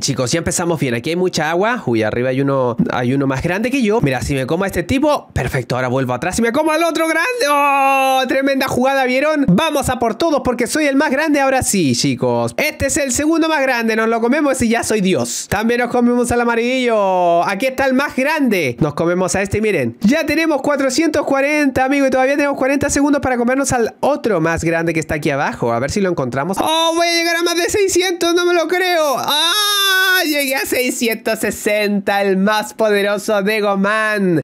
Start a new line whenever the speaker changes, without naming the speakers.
chicos, ya empezamos bien. Aquí hay mucha agua. Uy, arriba hay uno, hay uno más grande que yo. Mira, si me como a este tipo, perfecto. Ahora vuelvo atrás y me como al otro grande. ¡Oh! Tremenda jugada, ¿vieron? Vamos a por todos porque soy el más grande ahora sí, chicos. Este es el segundo más grande. Nos lo comemos y ya soy Dios. También nos comemos al amarillo. Aquí está el más grande. Nos comemos a este, miren. Ya tenemos 440, amigo, y todavía tenemos 40 segundos para comernos al otro más grande que está aquí abajo. A ver si lo encontramos. ¡Oh, voy a llegar a más de 600! ¡No me lo creo! ¡Ah! 660, el más poderoso de Goman.